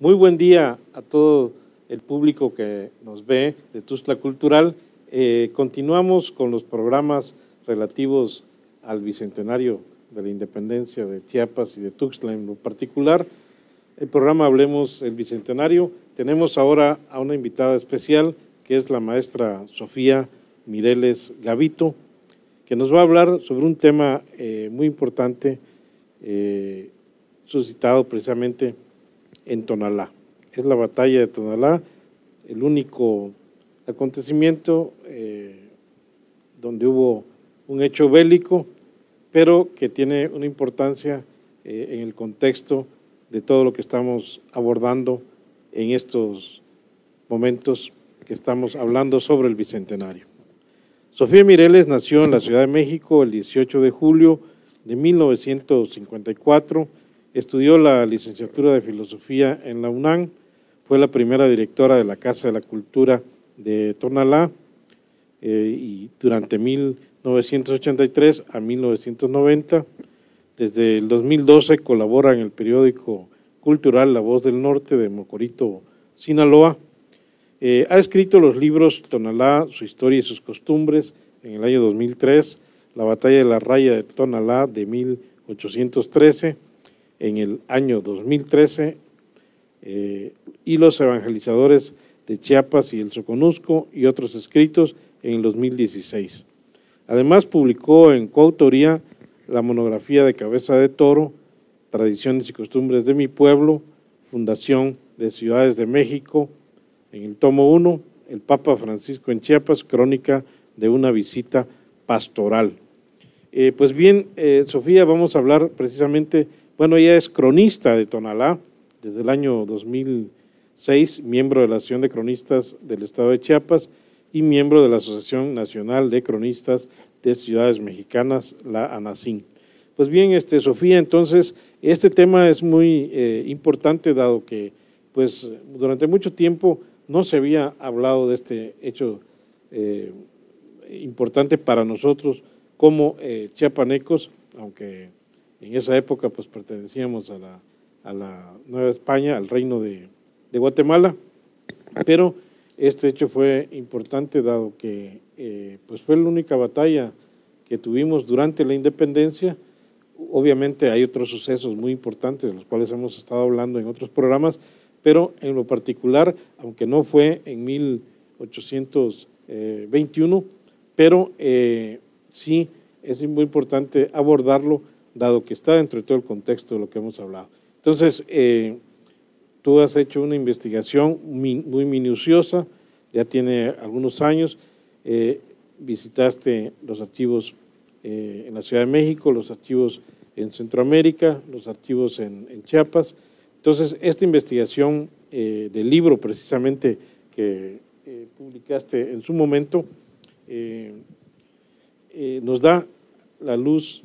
Muy buen día a todo el público que nos ve de Tuxtla Cultural. Eh, continuamos con los programas relativos al bicentenario de la independencia de Chiapas y de Tuxtla en lo particular. El programa Hablemos el Bicentenario. Tenemos ahora a una invitada especial que es la maestra Sofía Mireles Gavito, que nos va a hablar sobre un tema eh, muy importante eh, suscitado precisamente en Tonalá. Es la batalla de Tonalá, el único acontecimiento eh, donde hubo un hecho bélico, pero que tiene una importancia eh, en el contexto de todo lo que estamos abordando en estos momentos que estamos hablando sobre el Bicentenario. Sofía Mireles nació en la Ciudad de México el 18 de julio de 1954 Estudió la licenciatura de Filosofía en la UNAM, fue la primera directora de la Casa de la Cultura de Tonalá eh, y durante 1983 a 1990. Desde el 2012 colabora en el periódico cultural La Voz del Norte de Mocorito, Sinaloa. Eh, ha escrito los libros Tonalá, su historia y sus costumbres en el año 2003, La batalla de la raya de Tonalá de 1813 en el año 2013 eh, y Los Evangelizadores de Chiapas y el Soconusco y otros escritos en el 2016. Además publicó en coautoría la monografía de Cabeza de Toro, Tradiciones y Costumbres de mi Pueblo, Fundación de Ciudades de México, en el tomo 1, El Papa Francisco en Chiapas, crónica de una visita pastoral. Eh, pues bien, eh, Sofía, vamos a hablar precisamente bueno, ella es cronista de Tonalá desde el año 2006, miembro de la Asociación de Cronistas del Estado de Chiapas y miembro de la Asociación Nacional de Cronistas de Ciudades Mexicanas, la ANACIN. Pues bien, este, Sofía, entonces, este tema es muy eh, importante dado que pues, durante mucho tiempo no se había hablado de este hecho eh, importante para nosotros como eh, chiapanecos, aunque en esa época pues pertenecíamos a la, Nueva España, al reino de, Guatemala, pero este hecho fue importante dado que eh, pues fue la única batalla que tuvimos durante la independencia. Obviamente hay otros sucesos muy importantes de los cuales hemos estado hablando en otros programas, pero en lo particular, aunque no fue en 1821, eh, pero eh, sí es muy importante abordarlo dado que está dentro de todo el contexto de lo que hemos hablado. Entonces, eh, tú has hecho una investigación muy minuciosa, ya tiene algunos años, eh, visitaste los archivos eh, en la Ciudad de México, los archivos en Centroamérica, los archivos en Chiapas. Entonces, esta investigación del libro precisamente que publicaste en su momento nos da la luz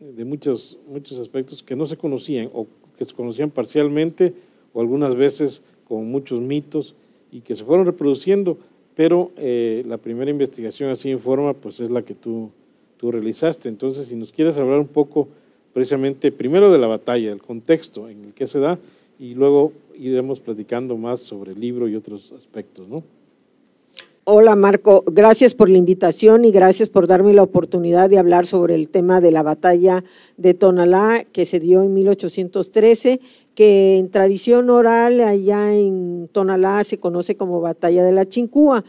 de muchos, muchos aspectos que no se conocían o que se conocían parcialmente o algunas veces con muchos mitos y que se fueron reproduciendo, pero eh, la primera investigación así en forma pues es la que tú, tú realizaste. Entonces, si nos quieres hablar un poco precisamente primero de la batalla, el contexto en el que se da y luego iremos platicando más sobre el libro y otros aspectos, ¿no? Hola Marco, gracias por la invitación y gracias por darme la oportunidad de hablar sobre el tema de la batalla de Tonalá que se dio en 1813, que en tradición oral allá en Tonalá se conoce como batalla de la Chincúa,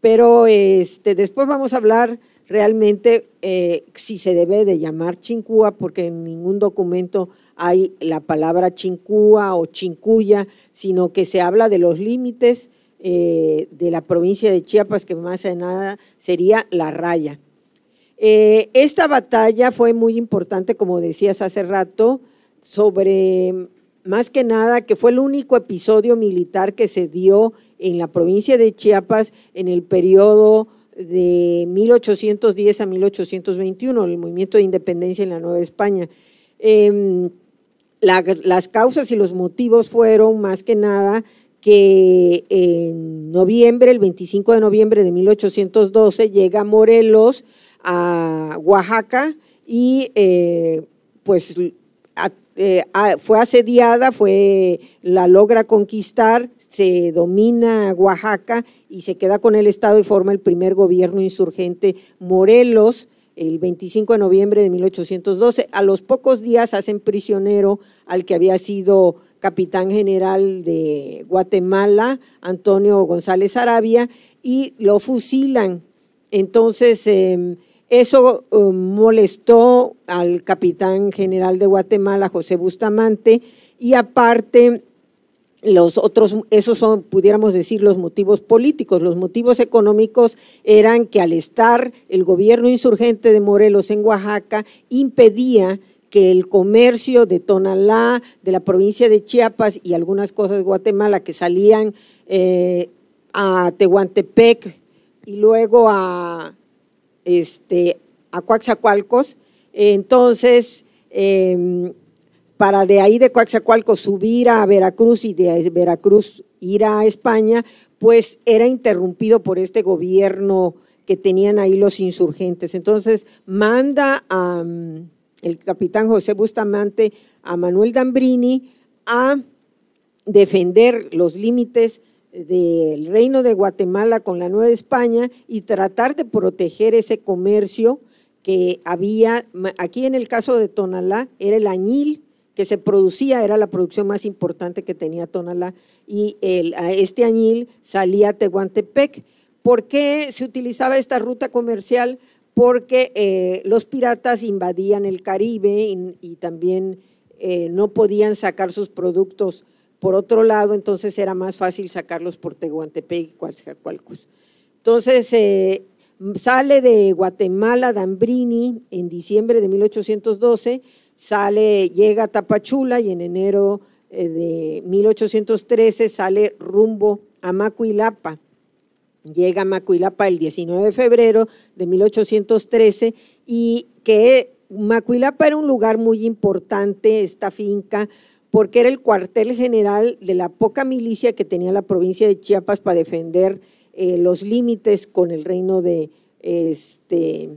pero este, después vamos a hablar realmente eh, si se debe de llamar Chincúa porque en ningún documento hay la palabra Chincúa o Chincuya, sino que se habla de los límites eh, de la provincia de Chiapas, que más de nada sería La Raya. Eh, esta batalla fue muy importante, como decías hace rato, sobre más que nada que fue el único episodio militar que se dio en la provincia de Chiapas en el periodo de 1810 a 1821, el movimiento de independencia en la Nueva España. Em, las causas y los motivos fueron más que nada que en noviembre, el 25 de noviembre de 1812, llega Morelos a Oaxaca y eh, pues eh, fue asediada, fue la logra conquistar, se domina Oaxaca y se queda con el Estado y forma el primer gobierno insurgente Morelos el 25 de noviembre de 1812. A los pocos días hacen prisionero al que había sido capitán general de Guatemala, Antonio González Arabia, y lo fusilan. Entonces, em, eso em, molestó al capitán general de Guatemala, José Bustamante, y aparte los otros, esos son, pudiéramos decir, los motivos políticos. Los motivos económicos eran que al estar el gobierno insurgente de Morelos en Oaxaca impedía que el comercio de Tonalá, de la provincia de Chiapas y algunas cosas de Guatemala que salían eh, a Tehuantepec y luego a, este, a Coaxacualcos, entonces em, para de ahí de Coaxacualcos subir a Veracruz y de Veracruz ir a España, pues era interrumpido por este gobierno que tenían ahí los insurgentes. Entonces manda a el capitán José Bustamante, a Manuel Dambrini a defender los límites del Reino de Guatemala con la Nueva España y tratar de proteger ese comercio que había, aquí en el caso de Tonalá, era el añil que se producía, era la producción más importante que tenía Tonalá, y este añil salía a Tehuantepec. ¿Por qué se utilizaba esta ruta comercial? porque eh, los piratas invadían el Caribe y, también eh, no podían sacar sus productos por otro lado, entonces era más fácil sacarlos por Tehuantepec y Coatzacoalcos. Entonces eh, sale de Guatemala Dambrini en diciembre de 1812, sale, llega a Tapachula y en enero de 1813 sale rumbo a Macuilapa. Llega a Macuilapa el 19 de febrero de 1813 y que Macuilapa era un lugar muy importante, esta finca, porque era el cuartel general de la poca milicia que tenía la provincia de Chiapas para defender eh, los límites con el reino de, este,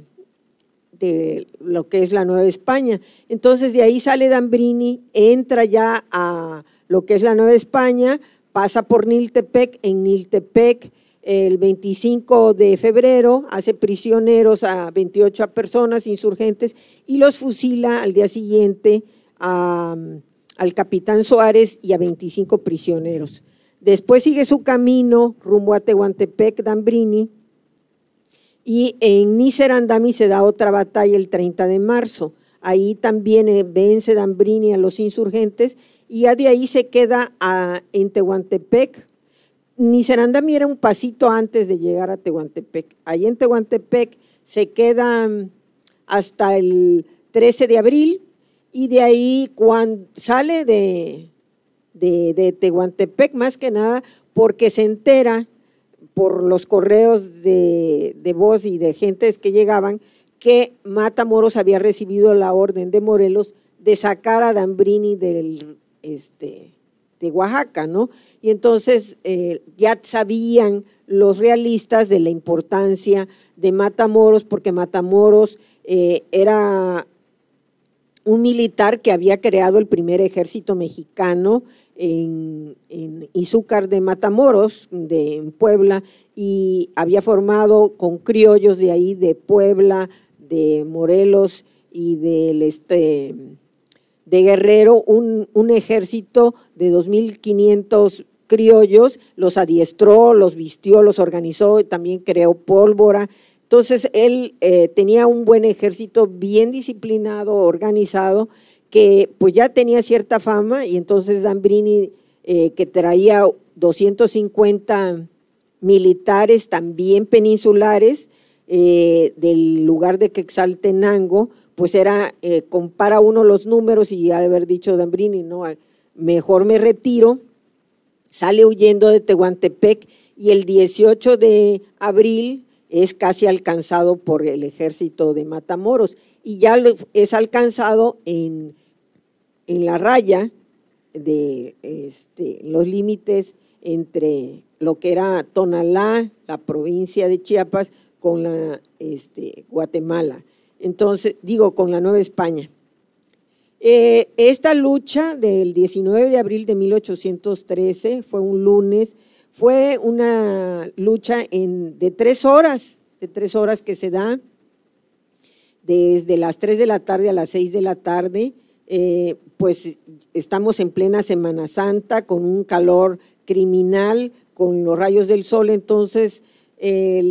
de lo que es la Nueva España. Entonces de ahí sale Dambrini, entra ya a lo que es la Nueva España, pasa por Niltepec, en Niltepec el 25 de febrero, hace prisioneros a 28 personas insurgentes y los fusila al día siguiente mm, al capitán Suárez y a 25 prisioneros. Después sigue su camino rumbo a Tehuantepec, Dambrini, y en Nicerandami se da otra batalla el 30 de marzo. Ahí también eh, vence Dambrini a los insurgentes y ya de ahí se queda a, ah, en Tehuantepec Nicerandami era un pasito antes de llegar a Tehuantepec. Allí en Tehuantepec se queda mm, hasta el 13 de abril y de ahí cuando sale de, Tehuantepec más que nada porque se entera por los correos de, voz y de gentes que llegaban que Matamoros había recibido la orden de Morelos de sacar a Dambrini del, este, de Oaxaca, ¿no? Y entonces eh, ya sabían los realistas de la importancia de Matamoros, porque Matamoros eh, era un militar que había creado el primer ejército mexicano en, Izúcar de Matamoros, de, en Puebla, y había formado con criollos de ahí, de Puebla, de Morelos y del este de Guerrero un, ejército de 2.500 criollos, los adiestró, los vistió, los organizó, también creó pólvora. Entonces él eh, tenía un buen ejército bien disciplinado, organizado, que pues ya tenía cierta fama y entonces Zambrini, eh, que traía 250 militares también peninsulares eh, del lugar de Quetzaltenango, pues era, eh, compara uno los números y ya de haber dicho Dambrini, no, mejor me retiro, sale huyendo de Tehuantepec y el 18 de abril es casi alcanzado por el ejército de Matamoros y ya es alcanzado en, en la raya de este, los límites entre lo que era Tonalá, la provincia de Chiapas, con la este, Guatemala. Entonces, digo, con la Nueva España. Eh, esta lucha del 19 de abril de 1813 fue un lunes, fue una lucha de tres horas, de tres horas que se da desde las tres de la tarde a las seis de la tarde. Eh, pues estamos en plena Semana Santa con un calor criminal, con los rayos del sol, entonces el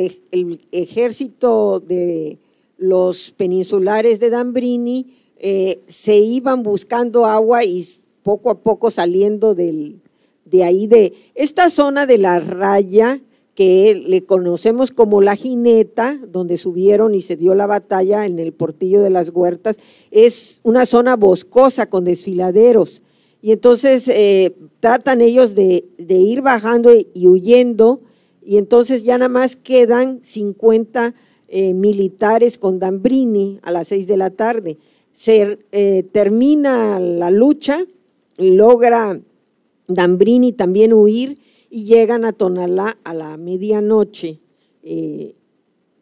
ejército de los peninsulares de Dambrini eh, se iban buscando agua y poco a poco saliendo de ahí, de esta zona de la raya que le conocemos como la jineta, donde subieron y se dio la batalla en el portillo de las huertas, es una zona boscosa con desfiladeros. Y entonces eh, tratan ellos de, ir bajando y, huyendo, y entonces ya nada más quedan 50 eh, militares con Dambrini a las seis de la tarde. Se eh, termina la lucha, logra Dambrini también huir y llegan a Tonalá a la medianoche eh,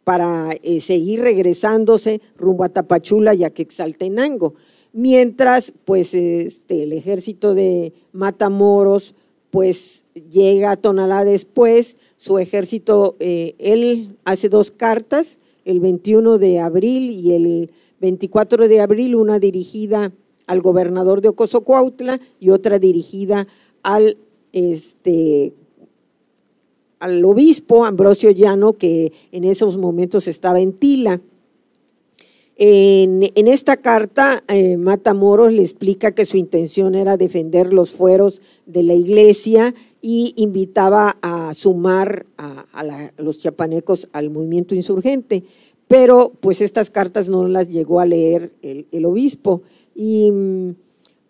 para seguir regresándose rumbo a Tapachula y a Quexaltenango. Mientras, pues, este, el ejército de Matamoros, pues, llega a Tonalá después, su ejército, eh, él hace dos cartas, el 21 de abril y el 24 de abril, una dirigida al gobernador de Cuautla y otra dirigida al, este, al obispo Ambrosio Llano, que en esos momentos estaba en Tila. En, esta carta, eh, Mata Matamoros le explica que su intención era defender los fueros de la iglesia y invitaba a sumar a, los chiapanecos al movimiento insurgente. Pero pues estas cartas no las llegó a leer el, el obispo. Y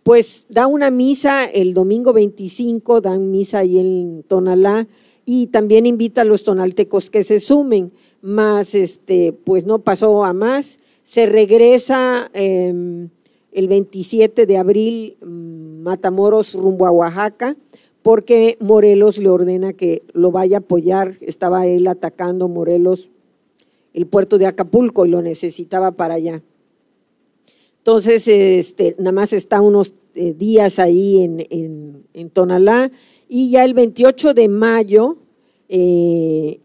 pues da una misa el domingo 25, dan misa ahí en Tonalá y también invita a los tonaltecos que se sumen, más este, pues no pasó a más se regresa em, el 27 de abril mm, Matamoros rumbo a Oaxaca porque Morelos le ordena que lo vaya a apoyar. Estaba él atacando Morelos el puerto de Acapulco y lo necesitaba para allá. Entonces, este, nada más está unos eh, días ahí en, en, Tonalá y ya el 28 de mayo eh,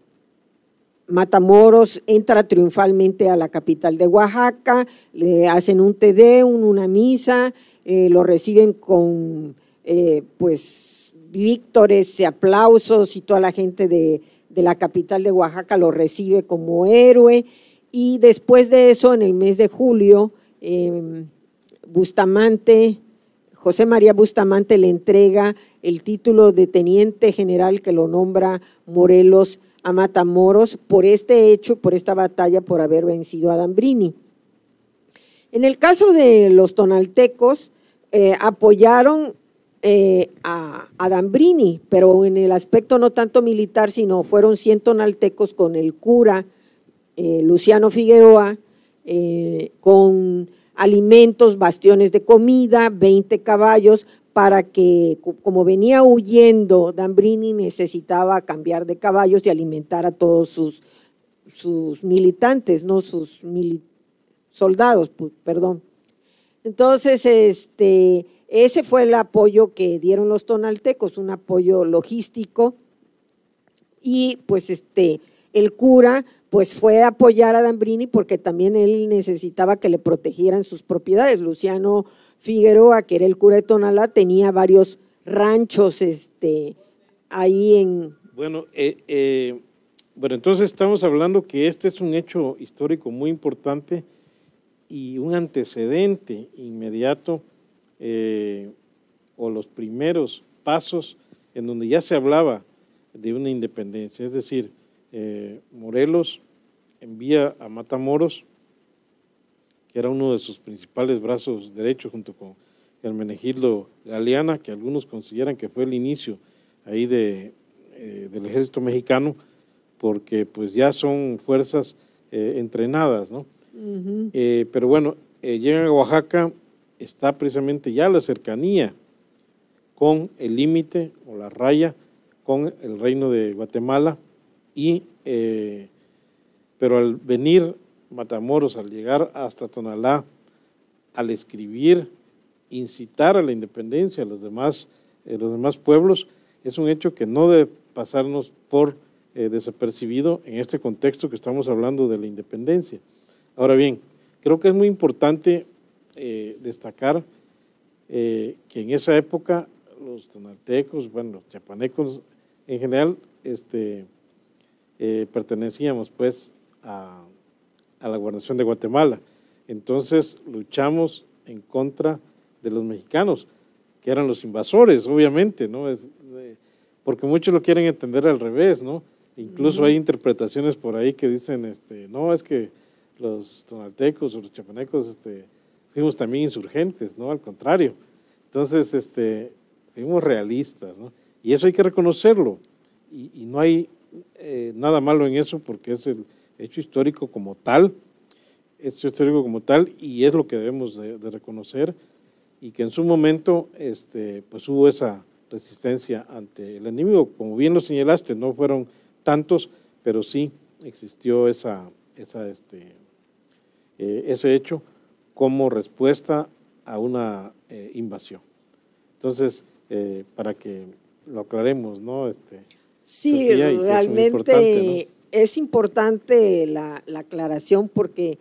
Matamoros entra triunfalmente a la capital de Oaxaca, le hacen un TD, una misa, eh, lo reciben con eh, pues víctores y aplausos y toda la gente de, la capital de Oaxaca lo recibe como héroe. Y después de eso, en el mes de julio, em, Bustamante, José María Bustamante le entrega el título de teniente general que lo nombra Morelos a Matamoros por este hecho, por esta batalla, por haber vencido a Dambrini. En el caso de los tonaltecos, eh, apoyaron eh, a, Dambrini, pero en el aspecto no tanto militar, sino fueron 100 tonaltecos con el cura eh, Luciano Figueroa, con alimentos, bastiones de comida, 20 caballos, para que, como venía huyendo, Dambrini necesitaba cambiar de caballos y alimentar a todos sus, sus militantes, no sus soldados, perdón. Entonces, este, ese fue el apoyo que dieron los tonaltecos, un apoyo logístico y pues este, el cura pues fue a apoyar a Dambrini porque también él necesitaba que le protegieran sus propiedades. Luciano Figueroa, que era el cura de Tonalá, tenía varios ranchos este, ahí en... Bueno, eh, eh entonces estamos hablando que este es un hecho histórico muy importante y un antecedente inmediato eh, o los primeros pasos en donde ya se hablaba de una independencia. Es decir, eh, Morelos, envía a Matamoros, que era uno de sus principales brazos derechos junto con Hermenegildo Galeana, que algunos consideran que fue el inicio ahí eh, del ejército mexicano, porque pues ya son fuerzas eh, entrenadas, ¿no? pero bueno, llegan a Oaxaca, está precisamente ya la cercanía con el límite o la raya con el reino de Guatemala, eh, pero al venir Matamoros, al llegar hasta Tonalá, al escribir, incitar a la independencia a los demás, eh, los demás pueblos, es un hecho que no debe pasarnos por eh, desapercibido en este contexto que estamos hablando de la independencia. Ahora bien, creo que es muy importante destacar que en esa época los tonaltecos, bueno, los chapanecos en general, este, eh, pertenecíamos pues a, la gobernación de Guatemala. Entonces luchamos en contra de los mexicanos, que eran los invasores, obviamente, ¿no? Es, eh, porque muchos lo quieren entender al revés, ¿no? Incluso hay interpretaciones por ahí que dicen, este, no, es que los tonaltecos o los chapanecos este, fuimos también insurgentes, ¿no? Al contrario. Entonces, este, fuimos realistas, ¿no? Y eso hay que reconocerlo. y no hay eh, nada malo en eso porque es el hecho histórico como tal, hecho histórico como tal y es lo que debemos de, reconocer y que en su momento este, pues hubo esa resistencia ante el enemigo. Como bien lo señalaste, no fueron tantos, pero sí existió esa, este, eh, ese hecho como respuesta a una eh, invasión. Entonces, para que lo aclaremos, ¿no? Este, Sí, realmente es importante la, aclaración porque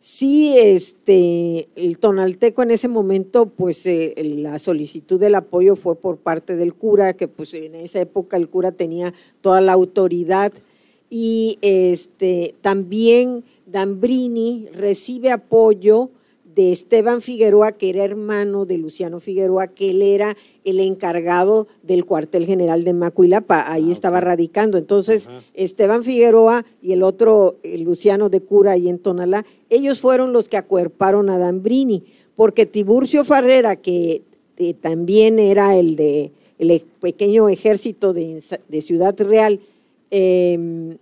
sí, este, el tonalteco en ese momento, pues eh, la solicitud del apoyo fue por parte del cura, que pues en esa época el cura tenía toda la autoridad y este, también Dambrini recibe apoyo de Esteban Figueroa, que era hermano de Luciano Figueroa, que él era el encargado del cuartel general de Macuilapa, ahí ah, estaba radicando. Entonces, Esteban Figueroa y el otro, el Luciano de Cura, ahí en Tonalá, ellos fueron los que acuerparon a Dambrini, porque Tiburcio Farrera, que eh, también era el de el pequeño ejército de, de Ciudad Real, eh,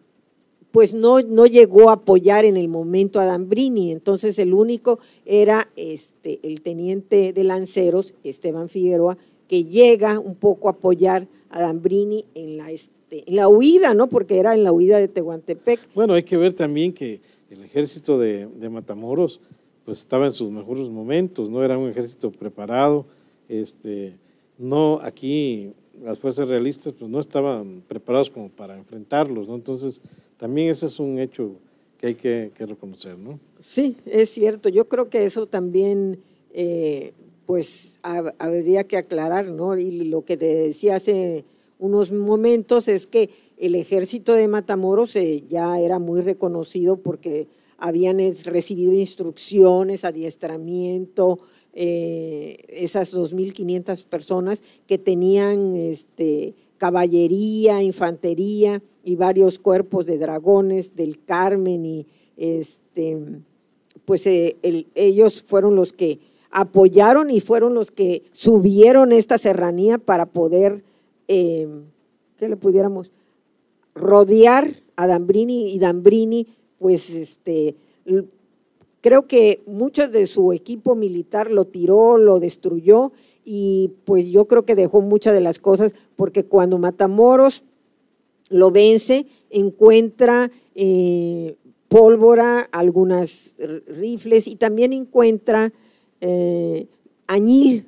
pues no, no llegó a apoyar en el momento a Dambrini, entonces el único era este, el teniente de lanceros, Esteban Figueroa, que llega un poco a apoyar a Dambrini en la, este, la huida, ¿no? Porque era en la huida de Tehuantepec. Bueno, hay que ver también que el ejército de, Matamoros pues estaba en sus mejores momentos, no era un ejército preparado, este, no aquí las fuerzas realistas pues no estaban preparados como para enfrentarlos, ¿no? Entonces también ese es un hecho que hay que, reconocer, ¿no? Sí, es cierto. Yo creo que eso también, eh, pues, habría que aclarar, ¿no? Y lo que te decía hace unos momentos es que el ejército de Matamoros eh, ya era muy reconocido porque habían recibido instrucciones, adiestramiento, eh, esas 2.500 personas que tenían este, caballería, infantería y varios cuerpos de dragones del Carmen y este, pues eh, ellos fueron los que apoyaron y fueron los que subieron esta serranía para poder, eh, que le pudiéramos, rodear a Dambrini y Dambrini, pues este, creo que mucho de su equipo militar lo tiró, lo destruyó y pues yo creo que dejó muchas de las cosas porque cuando Matamoros lo vence, encuentra eh, pólvora, algunas rifles y también encuentra eh, añil,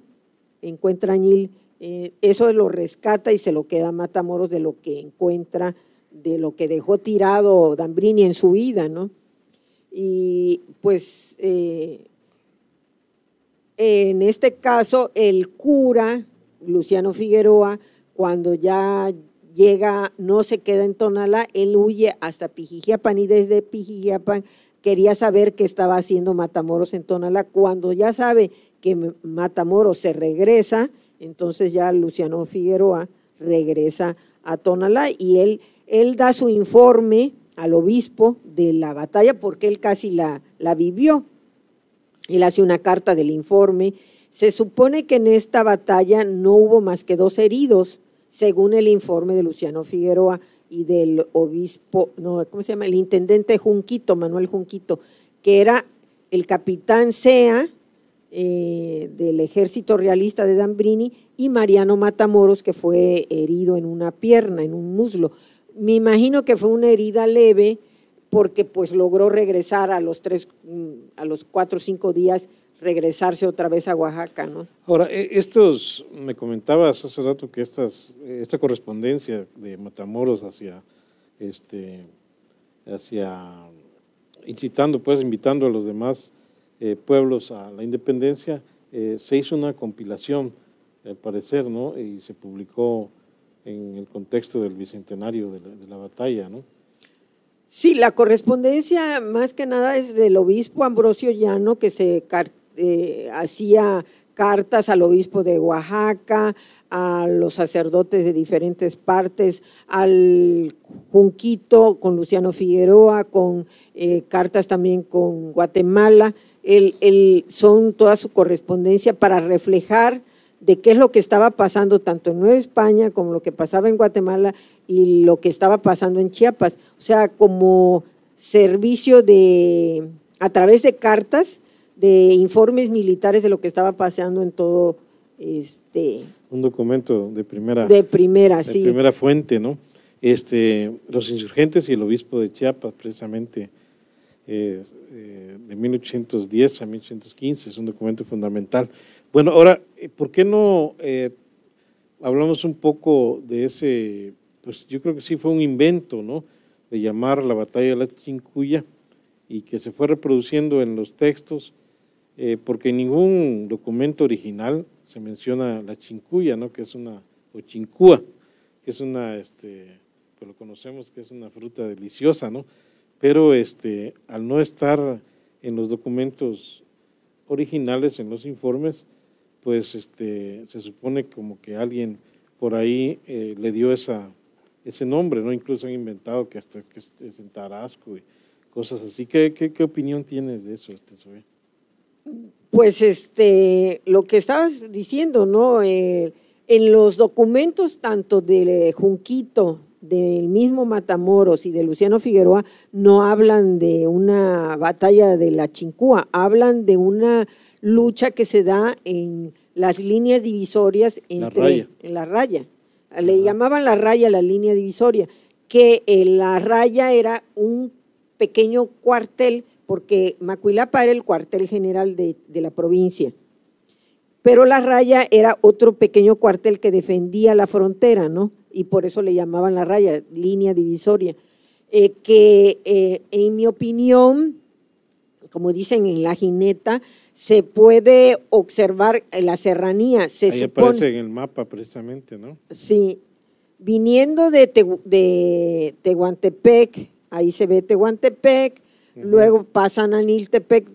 encuentra añil, eh, eso lo rescata y se lo queda Matamoros de lo que encuentra, de lo que dejó tirado Dambrini en su vida, ¿no? Y pues en este caso el cura, Luciano Figueroa, cuando ya llega, no se queda en Tonalá, él huye hasta Pijijiapan y desde Pijijiapan quería saber qué estaba haciendo Matamoros en Tonalá. Cuando ya sabe que Matamoros se regresa, entonces ya Luciano Figueroa regresa a Tonalá y él, él da su informe al obispo de la batalla porque él casi la, la vivió. Él hace una carta del informe. Se supone que en esta batalla no hubo más que dos heridos, según el informe de Luciano Figueroa y del obispo, no, ¿cómo se llama? El intendente Junquito, Manuel Junquito, que era el capitán Sea eh, del ejército realista de Dambrini y Mariano Matamoros, que fue herido en una pierna, en un muslo. Me imagino que fue una herida leve porque pues logró regresar a los tres, mm, a los cuatro o cinco días, regresarse otra vez a Oaxaca, ¿no? Ahora, e, estos, me comentabas hace rato que estas, esta correspondencia de Matamoros hacia, este, hacia, incitando, pues, invitando a los demás eh, pueblos a la independencia, eh, se hizo una compilación, al parecer, ¿no? Y se publicó en el contexto del bicentenario de la batalla, ¿no? Sí, la correspondencia más que nada es del obispo Ambrosio Llano, que se eh, hacía cartas al obispo de Oaxaca, a los sacerdotes de diferentes partes, al Junquito con Luciano Figueroa, con eh, cartas también con Guatemala. son toda su correspondencia para reflejar de qué es lo que estaba pasando tanto en Nueva España como lo que pasaba en Guatemala y lo que estaba pasando en Chiapas. O sea, como servicio de, a través de cartas, de informes militares de lo que estaba pasando en todo este... Un documento de primera... De primera, primera fuente, ¿no? Este, los insurgentes y el obispo de Chiapas, precisamente, eh, eh, de 1810 a 1815, es un documento fundamental. Bueno, ahora, eh, ¿por qué no eh, hablamos un poco de ese, pues yo creo que sí fue un invento, ¿no? De llamar la batalla de la Chincuya y que se fue reproduciendo en los textos, eh, porque en ningún documento original se menciona la Chincuya, ¿no? Que es una, o Chincúa, que es una, este, pues lo conocemos que es una fruta deliciosa, ¿no? Pero este, al no estar en los documentos originales, en los informes, pues este, se supone como que alguien por ahí eh, le dio esa, ese nombre, ¿no? Incluso han inventado que hasta que este, es en Tarasco y cosas así. ¿Qué, qué, opinión tienes de eso, este Pues este, lo que estabas diciendo, ¿no? Eh, en los documentos tanto de Junquito, del mismo Matamoros y de Luciano Figueroa, no hablan de una batalla de la Chincúa, hablan de una lucha que se da en las líneas divisorias entre En la raya. Le llamaban la raya la línea divisoria, que la raya era un pequeño cuartel, porque Macuilapa era el cuartel general de, la provincia. Pero la raya era otro pequeño cuartel que defendía la frontera, ¿no? Y por eso le llamaban la raya, línea divisoria. Eh, que eh, en mi opinión, como dicen en la jineta, se puede observar la serranía. Se Ahí aparece en el mapa precisamente, ¿no? Sí. Viniendo de, Tehuantepec, ahí se ve Tehuantepec, luego pasan a Niltepec,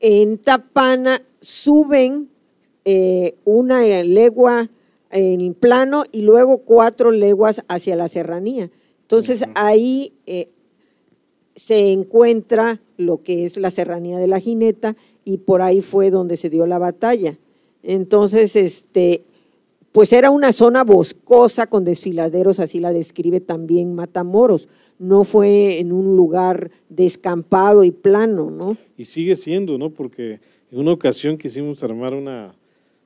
en Tapana suben eh, una legua en plano y luego cuatro leguas hacia la serranía. Entonces ahí eh, se encuentra lo que es la serranía de la Jineta y por ahí fue donde se dio la batalla. Entonces, este, pues era una zona boscosa con desfiladeros, así la describe también Matamoros. No fue en un lugar descampado y plano, ¿no? Y sigue siendo, ¿no? Porque en una ocasión quisimos armar una,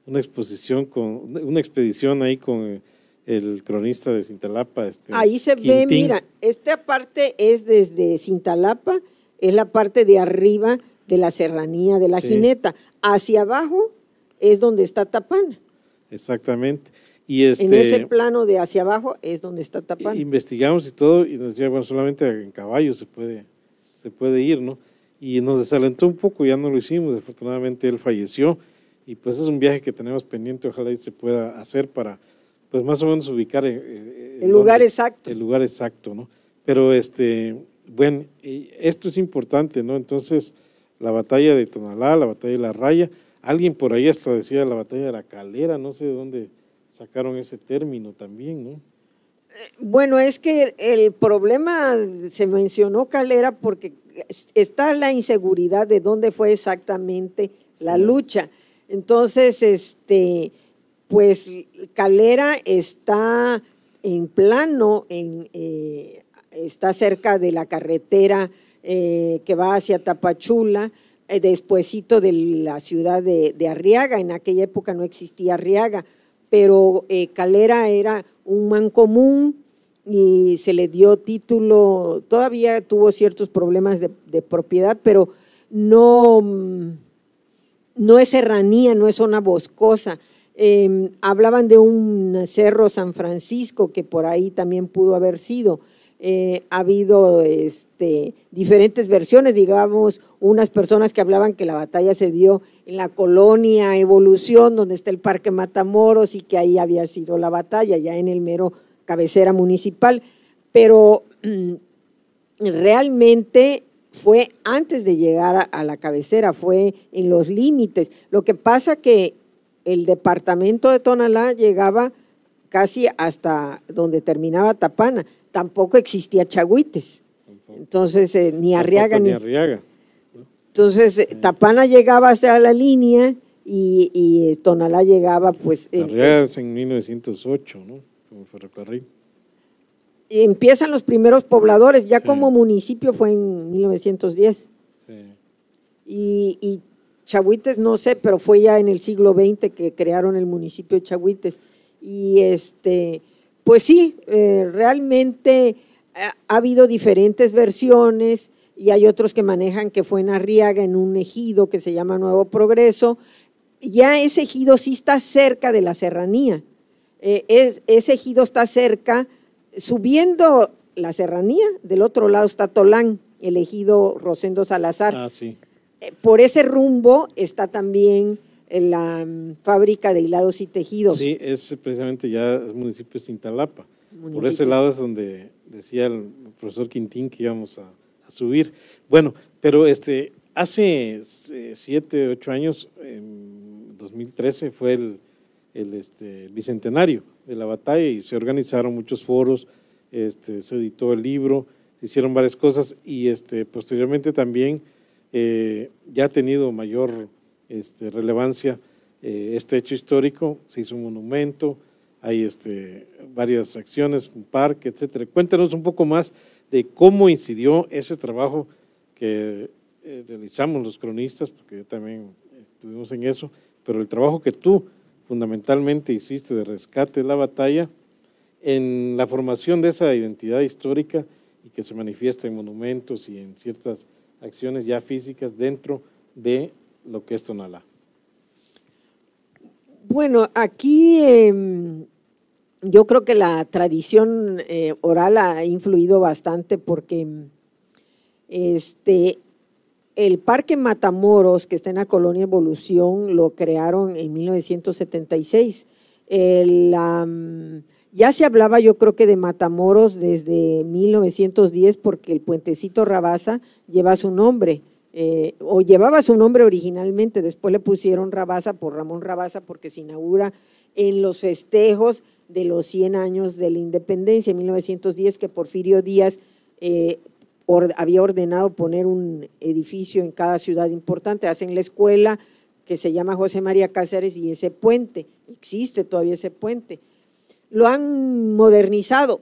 una exposición con una expedición ahí con el cronista de Cintalapa. Este, ahí se ve, mira, esta parte es desde Cintalapa, es la parte de arriba de la serranía, de la jineta. Hacia abajo es donde está Tapana. Exactamente. Y este, en ese plano de hacia abajo es donde está Tapana. Investigamos y todo, y nos decía, bueno, solamente en caballo se puede, se puede ir, ¿no? Y nos desalentó un poco, ya no lo hicimos, afortunadamente él falleció, y pues es un viaje que tenemos pendiente, ojalá y se pueda hacer para, pues más o menos ubicar en, eh, eh, el lugar exacto. El lugar exacto, ¿no? Pero este, bueno, esto es importante, ¿no? Entonces, la batalla de Tonalá, la batalla de La Raya. Alguien por ahí hasta decía la batalla de la calera, no sé de dónde sacaron ese término también, ¿no? Eh, bueno, es que el problema, se mencionó Calera porque está la inseguridad de dónde fue exactamente la lucha. Entonces, este, pues Calera está en plano, en, eh, está cerca de la carretera eh, que va hacia Tapachula, eh, despuésito de la ciudad de, Arriaga. En aquella época no existía Arriaga, pero eh, Calera era un mancomún y se le dio título, todavía tuvo ciertos problemas de, propiedad, pero no, no es serranía, no es zona boscosa. Em, hablaban de un cerro San Francisco que por ahí también pudo haber sido. Eh, ha habido este, diferentes versiones, digamos, unas personas que hablaban que la batalla se dio en la colonia Evolución, donde está el Parque Matamoros, y que ahí había sido la batalla, ya en el mero cabecera municipal, pero mm, realmente fue antes de llegar a, a la cabecera, fue en los límites. Lo que pasa que el departamento de Tonalá llegaba casi hasta donde terminaba Tapana tampoco existía Chagüites. Entonces, eh, ni Arriaga ni... Arriaga. Entonces, eh, mm. Tapana llegaba hasta la línea y, eh, Tonalá llegaba, pues... Arriaga es en 1908, ¿no? Como ferrocarril. empiezan los primeros pobladores, ya como municipio fue en 1910. Sí. Y, y no sé, pero fue ya en el siglo XX que crearon el municipio de Chagüites Y este pues sí, eh, realmente eh, ha habido diferentes versiones y hay otros que manejan que fue en Arriaga, en un ejido que se llama Nuevo Progreso. Ya ese ejido sí está cerca de la serranía. Eh, ese ejido está cerca, subiendo la serranía, del otro lado está Tolán, el ejido Rosendo Salazar. Ah, sí. por ese rumbo está también la mm, fábrica de hilados y tejidos. Sí, es precisamente ya el municipio de Cintalapa. Por ese lado es donde decía el profesor Quintín que íbamos a, subir. Bueno, pero este, hace eh, siete, ocho años, en 2013, fue el, el, este, bicentenario de la batalla y se organizaron muchos foros, este, se editó el libro, se hicieron varias cosas y este, posteriormente también eh, ya ha tenido mayor este, relevancia eh, este hecho histórico, se hizo un monumento, hay este, varias acciones, un parque, etcétera. Cuéntanos un poco más de cómo incidió ese trabajo que eh, realizamos los cronistas, porque también estuvimos en eso, pero el trabajo que tú fundamentalmente hiciste de rescate de la batalla en la formación de esa identidad histórica y que se manifiesta en monumentos y en ciertas acciones ya físicas dentro de lo que es Tonalá? Bueno, aquí em, yo creo que la tradición eh, oral ha influido bastante porque em, este, el Parque Matamoros, que está en la colonia Evolución, lo crearon en 1976. ya se hablaba, yo creo que de Matamoros desde 1910, porque el puentecito Rabasa lleva su nombre. Eh, o llevaba su nombre originalmente, después le pusieron Rabasa por Ramón Rabasa porque se inaugura en los festejos de los 100 años de la independencia en 1910 que Porfirio Díaz eh, había ordenado poner un edificio en cada ciudad importante. Hacen la escuela que se llama José María Cáceres y ese puente, existe todavía ese puente. Lo han modernizado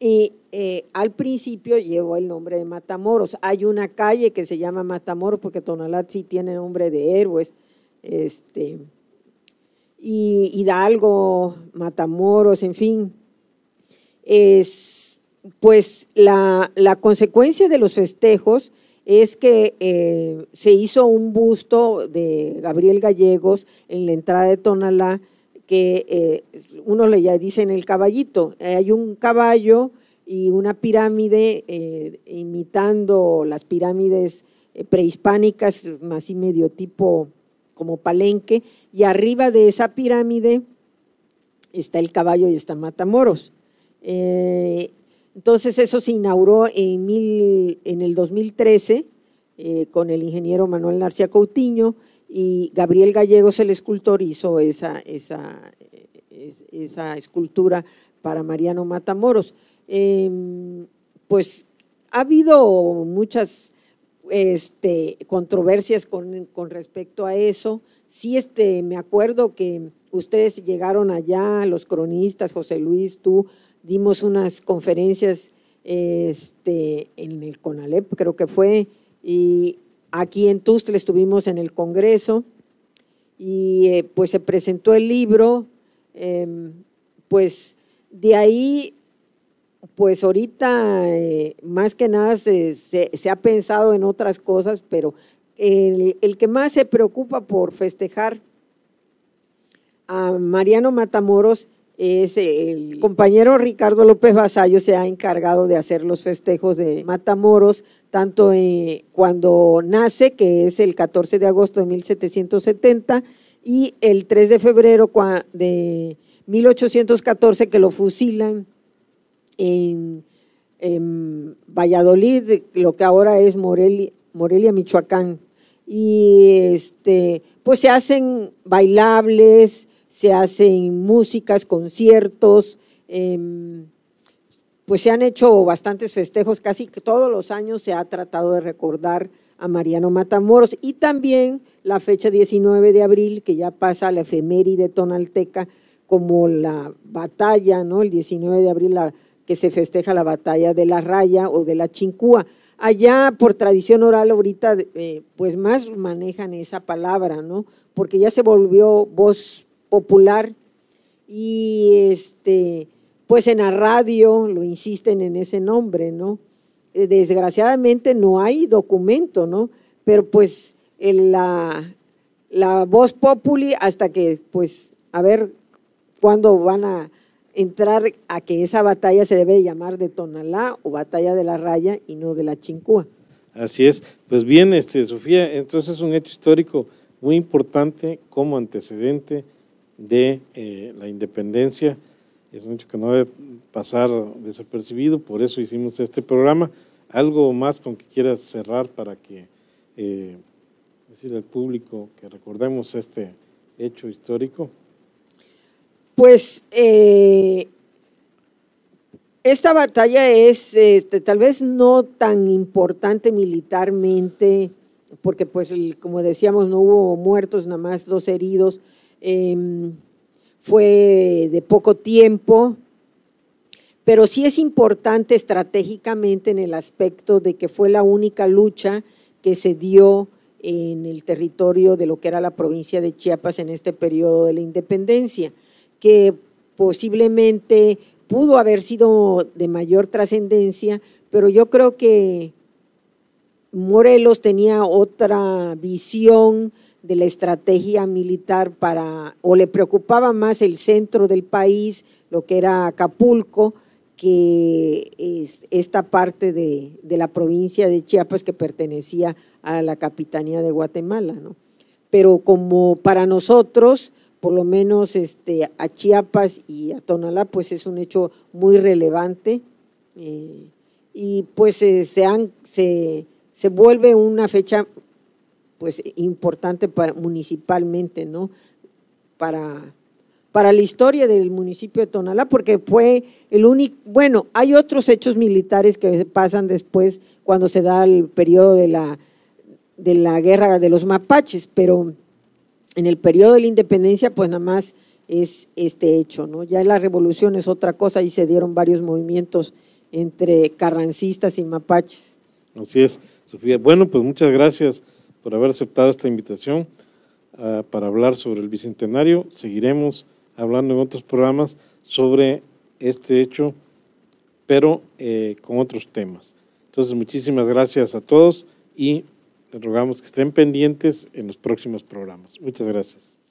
y eh, al principio llevó el nombre de Matamoros. Hay una calle que se llama Matamoros porque Tonalá sí tiene nombre de héroes. Este, y Hidalgo, Matamoros, en fin. Es, pues la, consecuencia de los festejos es que eh, se hizo un busto de Gabriel Gallegos en la entrada de Tonalá, que eh, uno le ya dice en el caballito, hay un caballo y una pirámide eh, imitando las pirámides eh, prehispánicas, así medio tipo como palenque, y arriba de esa pirámide está el caballo y está Matamoros. Eh, entonces eso se inauguró en, el 2013 con el ingeniero Manuel Narcia Coutinho y Gabriel Gallegos, el escultor, hizo esa, esa escultura para Mariano Matamoros. Em, pues ha habido muchas este, controversias con, respecto a eso. Sí, este, me acuerdo que ustedes llegaron allá, los cronistas, José Luis, tú, dimos unas conferencias este, en el CONALEP, creo que fue, y aquí en Tustle estuvimos en el Congreso y eh, pues se presentó el libro, em, pues de ahí pues ahorita eh, más que nada se, ha pensado en otras cosas, pero el, que más se preocupa por festejar a Mariano Matamoros es el compañero Ricardo López Vasallo se ha encargado de hacer los festejos de Matamoros, tanto eh, cuando nace, que es el 14 de agosto de 1770, y el 3 de febrero de 1814, que lo fusilan en, Valladolid, lo que ahora es Morelia, Morelia, Michoacán. Y este, pues se hacen bailables, se hacen músicas, conciertos, em, pues se han hecho bastantes festejos, casi todos los años se ha tratado de recordar a Mariano Matamoros y también la fecha 19 de abril, que ya pasa a la efeméride tonalteca como la batalla, ¿no? El 19 de abril, la que se festeja la batalla de la raya o de la chincúa. Allá por tradición oral ahorita, eh, pues más manejan esa palabra, ¿no? Porque ya se volvió voz popular y este, pues en la radio lo insisten en ese nombre, ¿no? Eh, desgraciadamente no hay documento, ¿no? Pero pues la, la voz populi hasta que, pues, a ver cuándo van a entrar a que esa batalla se debe llamar de Tonalá o batalla de la raya y no de la Chincúa. Así es. Pues bien, este, Sofía, entonces es un hecho histórico muy importante como antecedente de eh, la independencia. Es un hecho que no debe pasar desapercibido, por eso hicimos este programa. ¿Algo más con que quieras cerrar para que el eh, al público que recordemos este hecho histórico? pues eh, esta batalla es este, tal vez no tan importante militarmente, porque pues como decíamos no hubo muertos, nada más dos heridos, em, fue de poco tiempo, pero sí es importante estratégicamente en el aspecto de que fue la única lucha que se dio en el territorio de lo que era la provincia de Chiapas en este periodo de la independencia que posiblemente pudo haber sido de mayor trascendencia, pero yo creo que Morelos tenía otra visión de la estrategia militar para, o le preocupaba más el centro del país, lo que era Acapulco, que esta parte de, la provincia de Chiapas que pertenecía a la capitanía de Guatemala. Pero como para nosotros por lo menos este, a Chiapas y a Tonalá, pues es un hecho muy relevante. Eh, y pues eh, se, se, vuelve una fecha pues importante para, municipalmente, ¿no? Para, para la historia del municipio de Tonalá, porque fue el único, bueno, hay otros hechos militares que pasan después cuando se da el periodo de la, de la guerra de los mapaches, pero en el periodo de la independencia, pues nada más es este hecho, ¿no? Ya la revolución es otra cosa y se dieron varios movimientos entre carrancistas y mapaches. Así es, Sofía. Bueno, pues muchas gracias por haber aceptado esta invitación ah, para hablar sobre el Bicentenario. Seguiremos hablando en otros programas sobre este hecho, pero eh, con otros temas. Entonces, muchísimas gracias a todos y rogamos que estén pendientes en los próximos programas. Muchas gracias.